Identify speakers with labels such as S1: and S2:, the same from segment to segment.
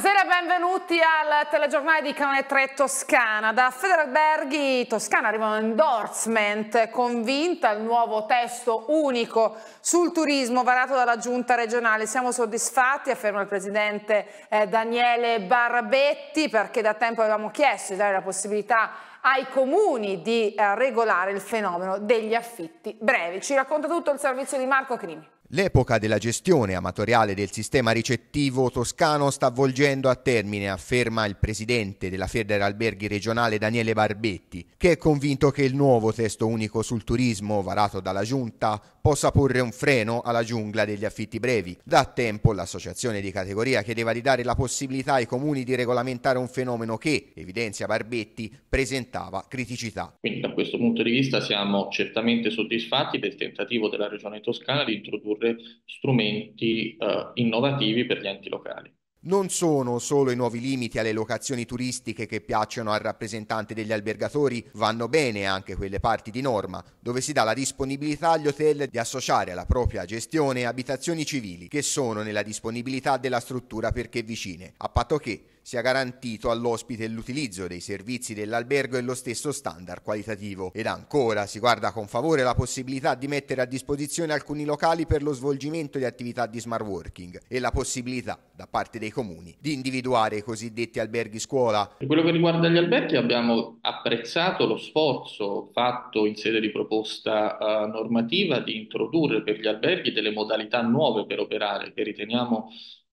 S1: Buonasera e benvenuti al telegiornale di Canale 3 Toscana. Da Federalberghi Toscana arriva un endorsement convinta al nuovo testo unico sul turismo varato dalla giunta regionale. Siamo soddisfatti, afferma il presidente eh, Daniele Barbetti, perché da tempo avevamo chiesto di dare la possibilità ai comuni di eh, regolare il fenomeno degli affitti brevi. Ci racconta tutto il servizio di Marco Crimi.
S2: L'epoca della gestione amatoriale del sistema ricettivo toscano sta volgendo a termine, afferma il presidente della Federalberghi regionale Daniele Barbetti, che è convinto che il nuovo testo unico sul turismo varato dalla Giunta possa porre un freno alla giungla degli affitti brevi. Da tempo l'associazione di categoria chiedeva di dare la possibilità ai comuni di regolamentare un fenomeno che, evidenzia Barbetti, presentava criticità.
S3: Quindi da questo punto di vista siamo certamente soddisfatti del tentativo della Regione Toscana di introdurre strumenti eh, innovativi per gli enti locali
S2: non sono solo i nuovi limiti alle locazioni turistiche che piacciono al rappresentante degli albergatori, vanno bene anche quelle parti di norma dove si dà la disponibilità agli hotel di associare alla propria gestione abitazioni civili che sono nella disponibilità della struttura perché vicine, a patto che sia garantito all'ospite l'utilizzo dei servizi dell'albergo e lo stesso standard qualitativo. Ed ancora si guarda con favore la possibilità di mettere a disposizione alcuni locali per lo svolgimento di attività di smart working e la possibilità da parte dei comuni di individuare i cosiddetti alberghi scuola. Per quello che riguarda gli alberghi abbiamo
S3: apprezzato lo sforzo fatto in sede di proposta uh, normativa di introdurre per gli alberghi delle modalità nuove per operare che riteniamo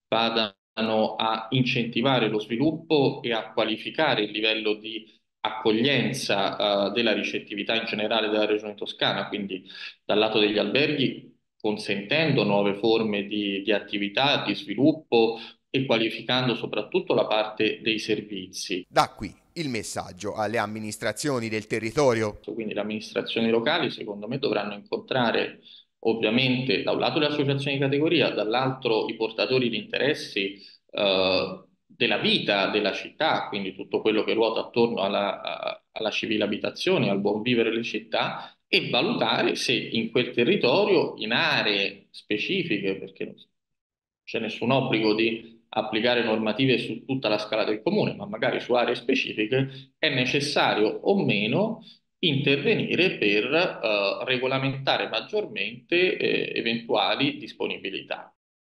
S3: vadano a incentivare lo sviluppo e a qualificare il livello di accoglienza eh, della ricettività in generale della regione toscana, quindi dal lato degli alberghi consentendo nuove forme di, di attività, di sviluppo e qualificando soprattutto la parte dei servizi. Da qui il messaggio alle
S2: amministrazioni del
S3: territorio. Quindi le amministrazioni locali secondo me dovranno incontrare ovviamente da un lato le associazioni di categoria, dall'altro i portatori di interessi eh, della vita della città, quindi tutto quello che ruota attorno alla, a, alla civile abitazione, al buon vivere delle città, e valutare se in quel territorio, in aree specifiche, perché non c'è nessun obbligo di applicare normative su tutta la scala del comune, ma magari su aree specifiche, è necessario o meno intervenire per eh, regolamentare maggiormente eh, eventuali disponibilità.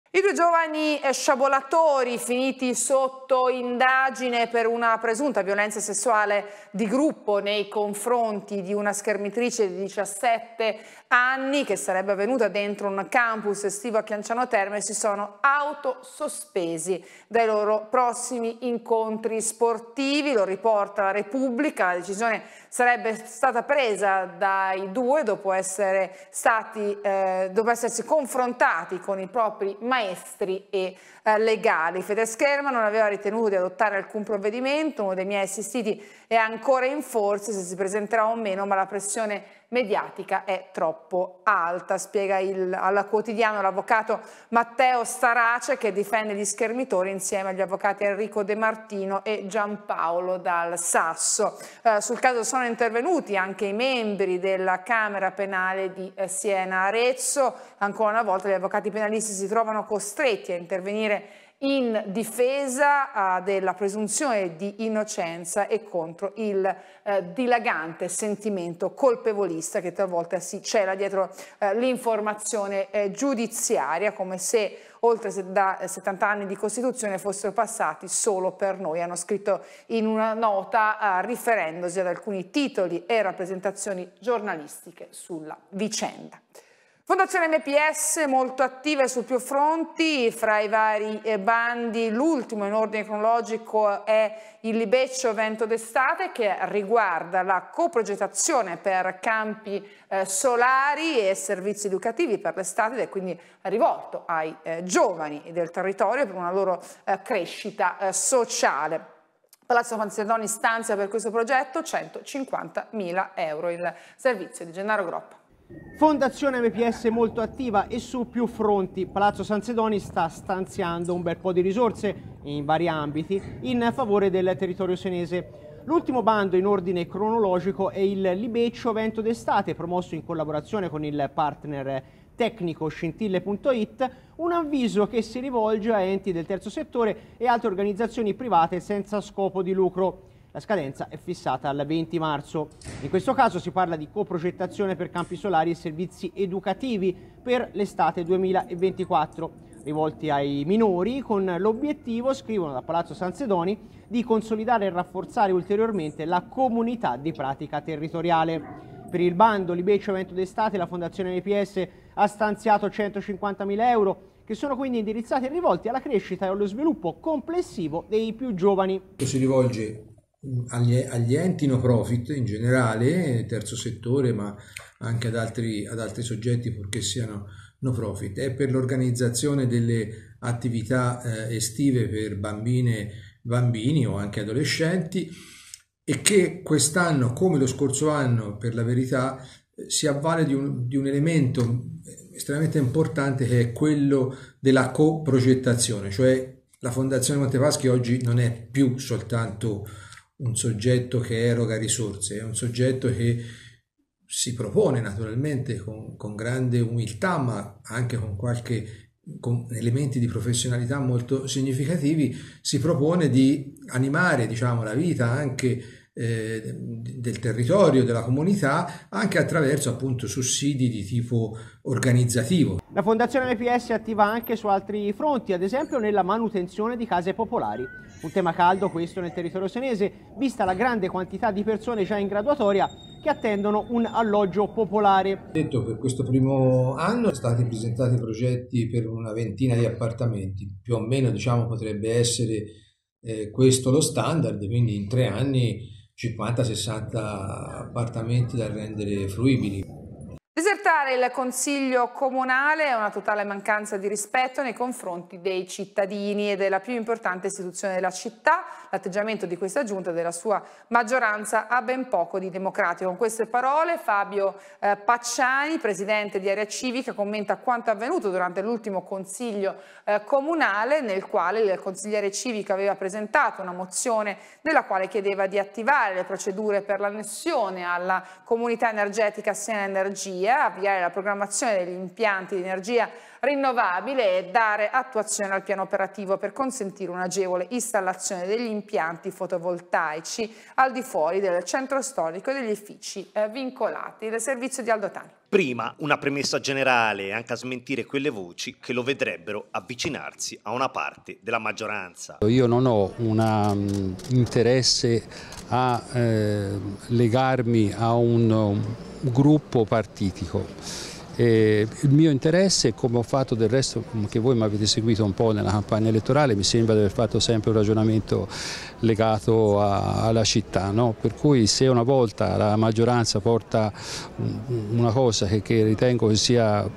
S1: I due giovani sciabolatori finiti sotto indagine per una presunta violenza sessuale di gruppo nei confronti di una schermitrice di 17 anni che sarebbe avvenuta dentro un campus estivo a Chianciano Terme si sono autosospesi dai loro prossimi incontri sportivi, lo riporta la Repubblica, la decisione sarebbe stata presa dai due dopo, stati, eh, dopo essersi confrontati con i propri maestri e eh, legali. Scherma non aveva ritenuto di adottare alcun provvedimento, uno dei miei assistiti è ancora in forza se si presenterà o meno, ma la pressione mediatica è troppo alta, spiega il, alla quotidiano l'avvocato Matteo Starace che difende gli schermitori insieme agli avvocati Enrico De Martino e Giampaolo Dal Sasso. Eh, sul caso sono intervenuti anche i membri della Camera Penale di eh, Siena Arezzo, ancora una volta gli avvocati penalisti si trovano costretti a intervenire in difesa eh, della presunzione di innocenza e contro il eh, dilagante sentimento colpevolista che talvolta si cela dietro eh, l'informazione eh, giudiziaria come se oltre da 70 anni di Costituzione fossero passati solo per noi, hanno scritto in una nota eh, riferendosi ad alcuni titoli e rappresentazioni giornalistiche sulla vicenda. Fondazione MPS molto attiva su più fronti, fra i vari eh, bandi l'ultimo in ordine cronologico è il Libeccio Vento d'estate che riguarda la coprogettazione per campi eh, solari e servizi educativi per l'estate ed è quindi rivolto ai eh, giovani del territorio per una loro eh, crescita eh, sociale. Palazzo Panzerdoni stanzia per questo progetto 150.000 euro il servizio di Gennaro Groppa.
S4: Fondazione MPS molto attiva e su più fronti. Palazzo San Sedoni sta stanziando un bel po' di risorse in vari ambiti in favore del territorio senese. L'ultimo bando in ordine cronologico è il Libeccio Vento d'estate, promosso in collaborazione con il partner tecnico scintille.it, un avviso che si rivolge a enti del terzo settore e altre organizzazioni private senza scopo di lucro. La scadenza è fissata al 20 marzo. In questo caso si parla di coprogettazione per campi solari e servizi educativi per l'estate 2024 rivolti ai minori con l'obiettivo, scrivono da Palazzo San Sedoni, di consolidare e rafforzare ulteriormente la comunità di pratica territoriale. Per il bando Libeccio Evento d'Estate la Fondazione NPS ha stanziato 150.000 euro che sono quindi indirizzati e rivolti alla crescita e allo sviluppo complessivo dei più giovani.
S5: Si rivolge agli, agli, enti no profit in generale, terzo settore, ma anche ad altri, ad altri soggetti purché siano no profit, è per l'organizzazione delle attività eh, estive per bambine, bambini o anche adolescenti e che quest'anno, come lo scorso anno per la verità, si avvale di un, di un elemento estremamente importante che è quello della coprogettazione, cioè la Fondazione Montepaschi oggi non è più soltanto un soggetto che eroga risorse, è un soggetto che si propone naturalmente con, con grande umiltà, ma anche con qualche con elementi di professionalità molto significativi, si propone di animare diciamo, la vita anche eh, del territorio, della comunità, anche attraverso appunto sussidi di tipo organizzativo.
S4: La Fondazione MPS è attiva anche su altri fronti, ad esempio nella manutenzione di case popolari. Un tema caldo questo nel territorio senese, vista la grande quantità di persone già in graduatoria che attendono un alloggio popolare.
S5: Detto per questo primo anno sono stati presentati progetti per una ventina di appartamenti, più o meno diciamo potrebbe essere eh, questo lo standard, quindi in tre anni 50-60 appartamenti da rendere fruibili
S1: criticare il Consiglio Comunale è una totale mancanza di rispetto nei confronti dei cittadini e della più importante istituzione della città. L'atteggiamento di questa giunta e della sua maggioranza ha ben poco di democratico. Con queste parole Fabio eh, Pacciani, presidente di Area Civica, commenta quanto avvenuto durante l'ultimo Consiglio eh, Comunale nel quale il consigliere civico aveva presentato una mozione nella quale chiedeva di attivare le procedure per l'annessione alla comunità energetica Siena Energia, avviare la programmazione degli impianti di energia rinnovabile e dare attuazione al piano operativo per consentire un'agevole installazione degli impianti fotovoltaici al di fuori del centro storico e degli edifici eh, vincolati. del servizio di Aldotani.
S6: Prima una premessa generale anche a smentire quelle voci che lo vedrebbero avvicinarsi a una parte della maggioranza.
S7: Io non ho un um, interesse a eh, legarmi a un gruppo partitico. Eh, il mio interesse, come ho fatto del resto, che voi mi avete seguito un po' nella campagna elettorale, mi sembra di aver fatto sempre un ragionamento legato a, alla città, no? per cui se una volta la maggioranza porta una cosa che, che ritengo che sia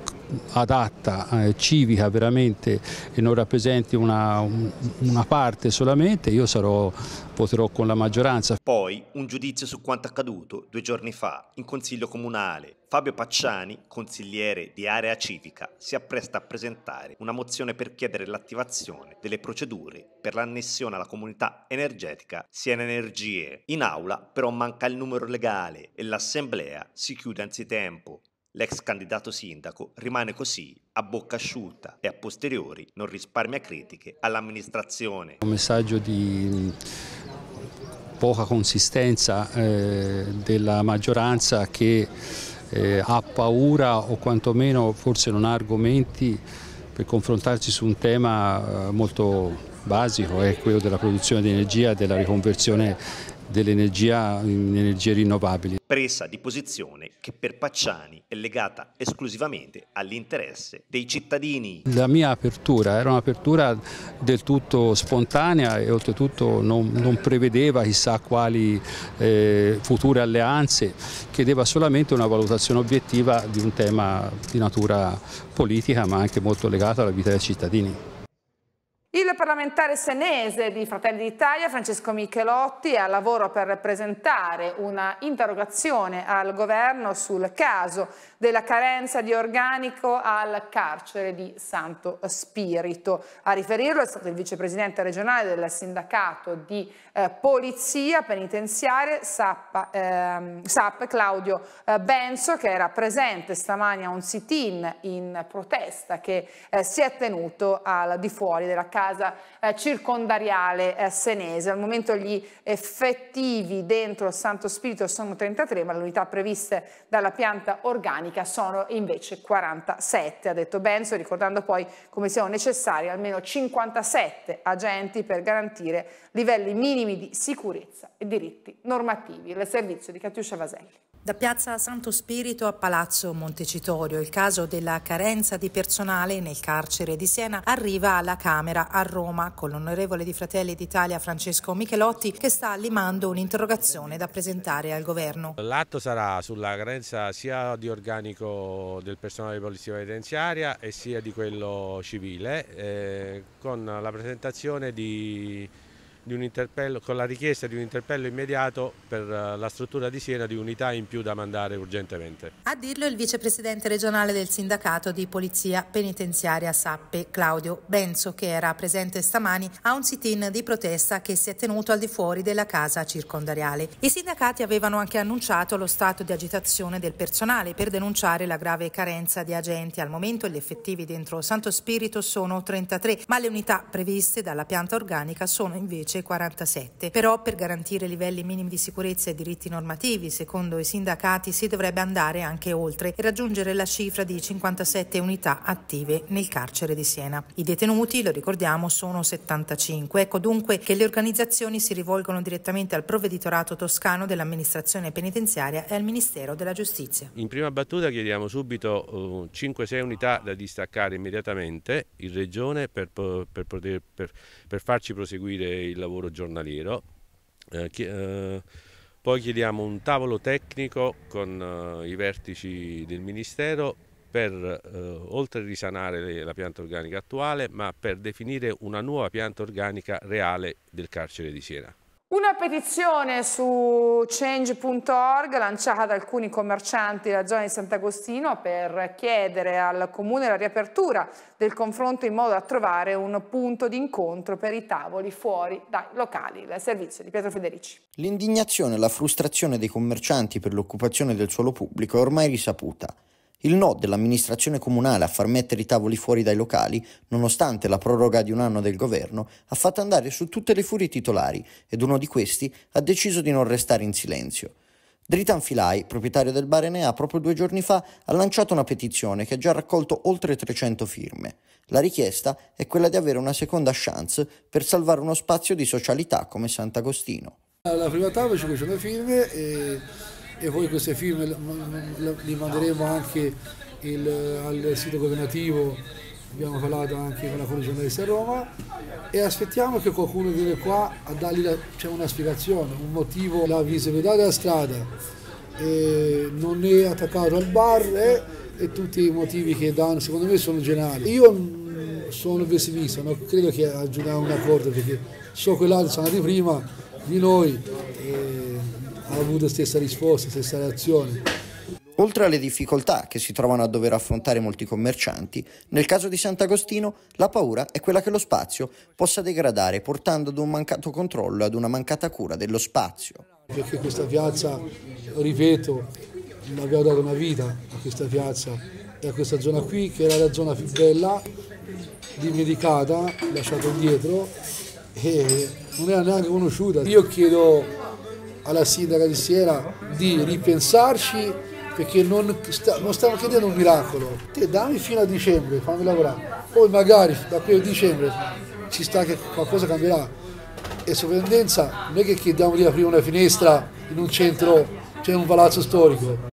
S7: adatta, eh, civica veramente e non rappresenti una, un, una parte solamente, io sarò, voterò con la maggioranza.
S6: Poi un giudizio su quanto accaduto due giorni fa in Consiglio Comunale. Fabio Pacciani, consigliere di Area Civica, si appresta a presentare una mozione per chiedere l'attivazione delle procedure per l'annessione alla comunità energetica Siena Energie. In aula però manca il numero legale e l'assemblea si chiude anzitempo. L'ex candidato sindaco rimane così a bocca asciutta e a posteriori non risparmia critiche all'amministrazione.
S7: Un messaggio di mm, poca consistenza eh, della maggioranza che eh, ha paura o quantomeno forse non ha argomenti per confrontarsi su un tema eh, molto basico, è quello della produzione di energia e della riconversione dell'energia in energie rinnovabili.
S6: Presa di posizione che per Pacciani è legata esclusivamente all'interesse dei cittadini.
S7: La mia apertura era un'apertura del tutto spontanea e oltretutto non, non prevedeva chissà quali eh, future alleanze, chiedeva solamente una valutazione obiettiva di un tema di natura politica ma anche molto legato alla vita dei cittadini.
S1: Il parlamentare senese di Fratelli d'Italia, Francesco Michelotti, è al lavoro per presentare una interrogazione al governo sul caso della carenza di organico al carcere di Santo Spirito. A riferirlo è stato il vicepresidente regionale del sindacato di eh, polizia penitenziaria SAP, ehm, SAP Claudio eh, Benzo che era presente stamani a un sit-in in protesta che eh, si è tenuto al di fuori della casa eh, circondariale eh, senese. Al momento gli effettivi dentro Santo Spirito sono 33 ma le unità previste dalla pianta organica britannica sono invece 47, ha detto Benso, ricordando poi come siano necessari almeno 57 agenti per garantire livelli minimi di sicurezza e diritti normativi. Il servizio di Catiuscia Vaselli.
S8: Da Piazza Santo Spirito a Palazzo Montecitorio, il caso della carenza di personale nel carcere di Siena arriva alla Camera a Roma con l'onorevole di Fratelli d'Italia Francesco Michelotti che sta limando un'interrogazione da presentare al governo.
S3: L'atto sarà
S7: sulla carenza sia di organico del personale di polizia penitenziaria e sia di quello civile eh, con la presentazione di di un con la richiesta di un interpello immediato per eh, la struttura di Siena di unità in più da mandare urgentemente.
S8: A dirlo il vicepresidente regionale del sindacato di polizia penitenziaria Sappe, Claudio Benzo, che era presente stamani a un sit-in di protesta che si è tenuto al di fuori della casa circondariale. I sindacati avevano anche annunciato lo stato di agitazione del personale per denunciare la grave carenza di agenti. Al momento gli effettivi dentro Santo Spirito sono 33, ma le unità previste dalla pianta organica sono invece 47. Però per garantire livelli minimi di sicurezza e diritti normativi, secondo i sindacati, si dovrebbe andare anche oltre e raggiungere la cifra di 57 unità attive nel carcere di Siena. I detenuti, lo ricordiamo, sono 75. Ecco dunque che le organizzazioni si rivolgono direttamente al provveditorato toscano dell'amministrazione penitenziaria e al Ministero della Giustizia.
S7: In prima battuta chiediamo subito 5-6 uh, unità da distaccare immediatamente in regione per, per, poter, per, per farci proseguire il lavoro giornaliero. Eh, chi, eh, poi chiediamo un tavolo tecnico con eh, i vertici del Ministero per, eh, oltre a risanare le, la pianta organica attuale, ma per definire una nuova pianta organica reale del carcere
S5: di Siena.
S1: Una petizione su change.org lanciata da alcuni commercianti della zona di Sant'Agostino per chiedere al comune la riapertura del confronto in modo da trovare un punto di incontro per i tavoli fuori dai locali. Il servizio di Pietro Federici.
S9: L'indignazione e la frustrazione dei commercianti per l'occupazione del suolo pubblico è ormai risaputa. Il no dell'amministrazione comunale a far mettere i tavoli fuori dai locali, nonostante la proroga di un anno del governo, ha fatto andare su tutte le furie i titolari ed uno di questi ha deciso di non restare in silenzio. Dritan Filai, proprietario del bar Enea, proprio due giorni fa ha lanciato una petizione che ha già raccolto oltre 300 firme. La richiesta è quella di avere una seconda chance per salvare uno spazio di socialità come Sant'Agostino.
S10: Alla prima tavola 500 firme e e poi questi film li manderemo anche il, al sito governativo, abbiamo parlato anche con la Collegione giornalisti a Roma e aspettiamo che qualcuno viene qua a dargli la, cioè una spiegazione, un motivo, la visibilità della strada, eh, non è attaccato al bar eh, e tutti i motivi che danno secondo me sono generali. Io sono pessimista, non credo che aggiungiamo un accordo perché so che l'altro sono di prima di noi. Eh, avuto la stessa risposta, la stessa reazione.
S9: Oltre alle difficoltà che si trovano a dover affrontare molti commercianti, nel caso di Sant'Agostino la paura è quella che lo spazio possa degradare portando ad un mancato controllo ad una mancata cura dello spazio. Perché questa piazza,
S10: ripeto, abbiamo dato una vita a questa piazza e a questa zona qui, che era la zona più bella, dimenticata, lasciata indietro e non era neanche conosciuta. Io chiedo alla sindaca di Siena di ripensarci perché non, sta, non stiamo chiedendo un miracolo. Te dammi fino a dicembre, fammi lavorare. Poi magari da qui a dicembre ci sta che qualcosa cambierà. E sovrintendenza non è che chiediamo di aprire una finestra in un centro, cioè un palazzo storico.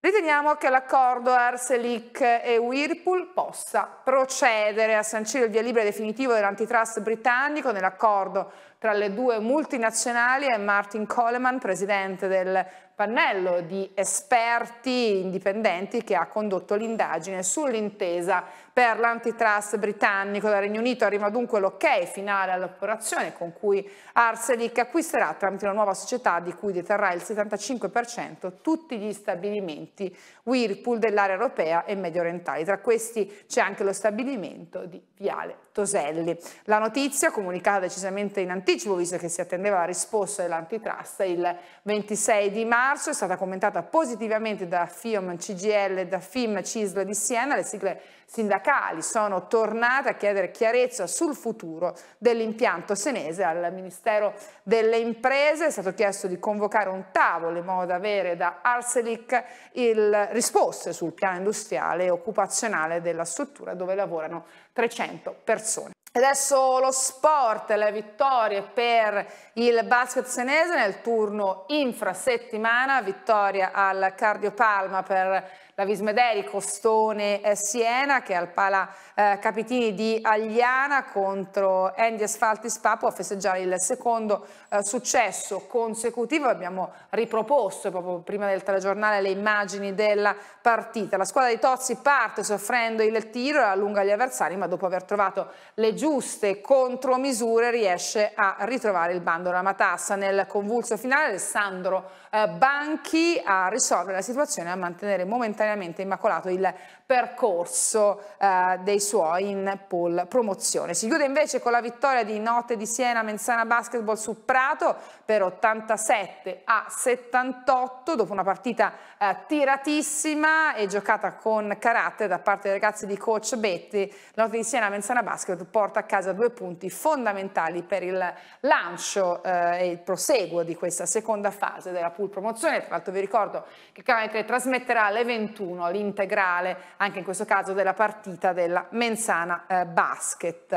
S1: Riteniamo che l'accordo Arcelic e Whirlpool possa procedere a sancire il via libera definitivo dell'antitrust britannico nell'accordo tra le due multinazionali e Martin Coleman, presidente del pannello di esperti indipendenti che ha condotto l'indagine sull'intesa per l'antitrust britannico del Regno Unito. Arriva dunque l'ok finale all'operazione con cui Arcelic acquisterà tramite una nuova società di cui deterrà il 75% tutti gli stabilimenti Whirlpool dell'area europea e medio orientale. Tra questi c'è anche lo stabilimento di Viale Toselli. La notizia, comunicata decisamente in anticipo, visto che si attendeva la risposta dell'antitrust il 26 di marzo, è stata commentata positivamente da FIOM, CGL, da FIM, CISL di Siena, le sigle sindacali sono tornate a chiedere chiarezza sul futuro dell'impianto senese al Ministero delle Imprese. È stato chiesto di convocare un tavolo in modo da avere da Arselic il, risposte sul piano industriale e occupazionale della struttura dove lavorano 300 persone. Adesso lo sport, le vittorie per il basket senese nel turno infrasettimana, vittoria al Cardiopalma per la Vismederi, Costone eh, Siena che al Pala eh, Capitini di Agliana contro Andy Asfaltis Spa a festeggiare il secondo eh, successo consecutivo. Abbiamo riproposto proprio prima del telegiornale le immagini della partita. La squadra di Tozzi parte soffrendo il tiro e allunga gli avversari ma dopo aver trovato le giuste contromisure riesce a ritrovare il bando della matassa. Nel convulso finale Alessandro eh, Banchi a risolvere la situazione e a mantenere momentaneamente necessariamente immacolato il percorso eh, dei suoi in pool promozione. Si chiude invece con la vittoria di Notte di Siena Menzana Basketball su Prato per 87 a 78 dopo una partita eh, tiratissima e giocata con carattere da parte dei ragazzi di coach Betti. La Notte di Siena Menzana Basketball porta a casa due punti fondamentali per il lancio eh, e il proseguo di questa seconda fase della pool promozione. Tra l'altro vi ricordo che Canale 3 trasmetterà alle 21 21 all'integrale, anche in questo caso della partita della Menzana eh, Basket.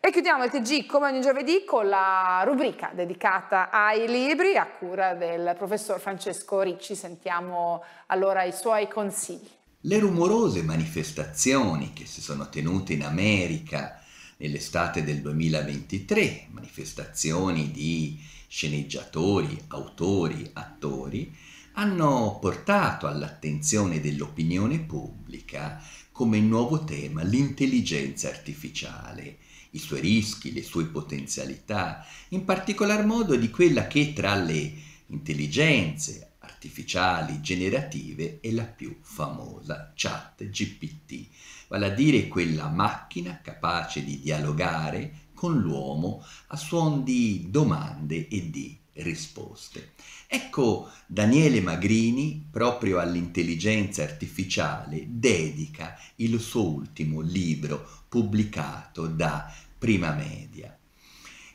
S1: E chiudiamo il TG come ogni giovedì con la rubrica dedicata ai libri a cura del professor Francesco Ricci. Sentiamo allora i suoi consigli.
S11: Le rumorose manifestazioni che si sono tenute in America nell'estate del 2023, manifestazioni di sceneggiatori, autori, attori, hanno portato all'attenzione dell'opinione pubblica come nuovo tema l'intelligenza artificiale, i suoi rischi, le sue potenzialità, in particolar modo di quella che tra le intelligenze artificiali generative è la più famosa, chat GPT, vale a dire quella macchina capace di dialogare con l'uomo a suon di domande e di risposte. Ecco Daniele Magrini, proprio all'intelligenza artificiale, dedica il suo ultimo libro pubblicato da Prima Media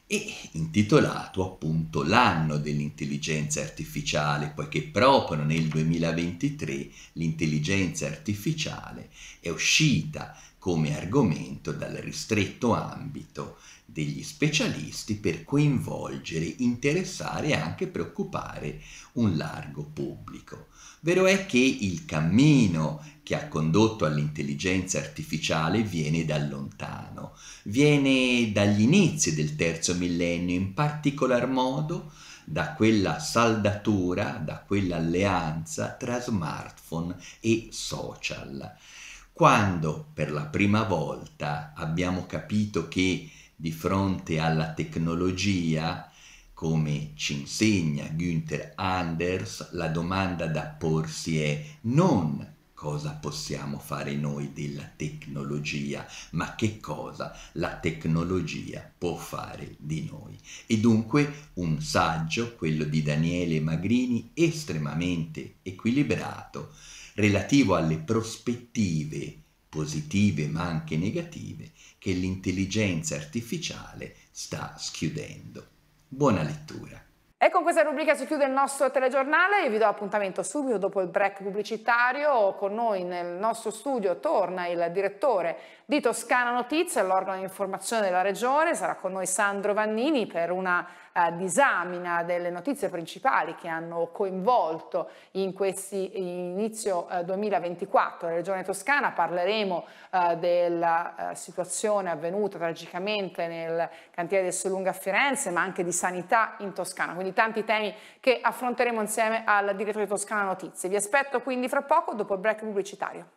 S11: e intitolato appunto L'anno dell'intelligenza artificiale, poiché proprio nel 2023 l'intelligenza artificiale è uscita come argomento dal ristretto ambito degli specialisti per coinvolgere, interessare e anche preoccupare un largo pubblico. Vero è che il cammino che ha condotto all'intelligenza artificiale viene da lontano, viene dagli inizi del terzo millennio, in particolar modo da quella saldatura, da quell'alleanza tra smartphone e social. Quando per la prima volta abbiamo capito che di fronte alla tecnologia, come ci insegna Günther Anders, la domanda da porsi è non cosa possiamo fare noi della tecnologia, ma che cosa la tecnologia può fare di noi. E dunque un saggio, quello di Daniele Magrini, estremamente equilibrato, relativo alle prospettive positive ma anche negative che l'intelligenza artificiale sta schiudendo. Buona lettura.
S1: E con questa rubrica si chiude il nostro telegiornale, io vi do appuntamento subito dopo il break pubblicitario, con noi nel nostro studio torna il direttore di Toscana Notizie, l'organo di informazione della regione, sarà con noi Sandro Vannini per una eh, disamina delle notizie principali che hanno coinvolto in questi inizio eh, 2024 la regione toscana, parleremo eh, della eh, situazione avvenuta tragicamente nel cantiere del Solunga a Firenze, ma anche di sanità in Toscana. Quindi di tanti temi che affronteremo insieme al direttore Toscana Notizie. Vi aspetto quindi fra poco dopo il break pubblicitario.